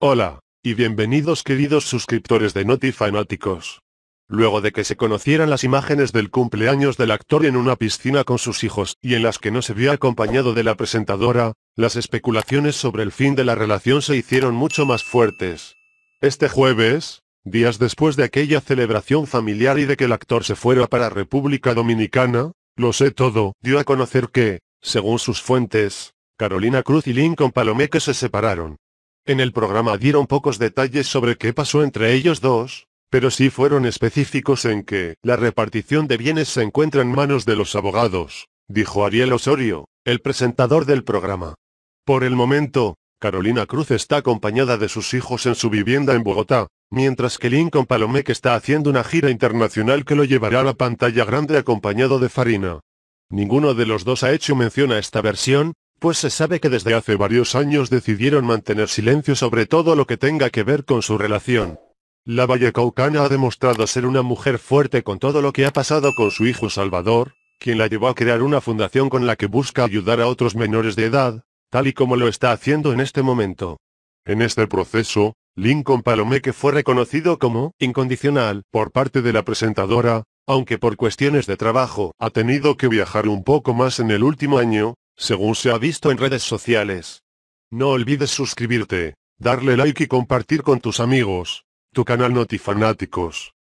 Hola, y bienvenidos queridos suscriptores de NotiFanáticos. Luego de que se conocieran las imágenes del cumpleaños del actor en una piscina con sus hijos y en las que no se vio acompañado de la presentadora, las especulaciones sobre el fin de la relación se hicieron mucho más fuertes. Este jueves, días después de aquella celebración familiar y de que el actor se fuera para República Dominicana, lo sé todo, dio a conocer que, según sus fuentes, Carolina Cruz y Lincoln Palomeque se separaron. En el programa dieron pocos detalles sobre qué pasó entre ellos dos, pero sí fueron específicos en que la repartición de bienes se encuentra en manos de los abogados, dijo Ariel Osorio, el presentador del programa. Por el momento, Carolina Cruz está acompañada de sus hijos en su vivienda en Bogotá, mientras que Lincoln Palomeque está haciendo una gira internacional que lo llevará a la pantalla grande acompañado de Farina. Ninguno de los dos ha hecho mención a esta versión, pues se sabe que desde hace varios años decidieron mantener silencio sobre todo lo que tenga que ver con su relación. La vallecaucana ha demostrado ser una mujer fuerte con todo lo que ha pasado con su hijo Salvador, quien la llevó a crear una fundación con la que busca ayudar a otros menores de edad, tal y como lo está haciendo en este momento. En este proceso, Lincoln Palomeque que fue reconocido como incondicional por parte de la presentadora, aunque por cuestiones de trabajo ha tenido que viajar un poco más en el último año, según se ha visto en redes sociales. No olvides suscribirte, darle like y compartir con tus amigos. Tu canal Notifanáticos.